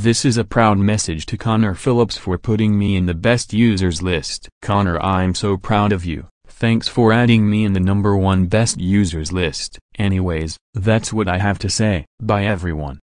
This is a proud message to Connor Phillips for putting me in the best users list. Connor I'm so proud of you, thanks for adding me in the number one best users list. Anyways, that's what I have to say. Bye everyone.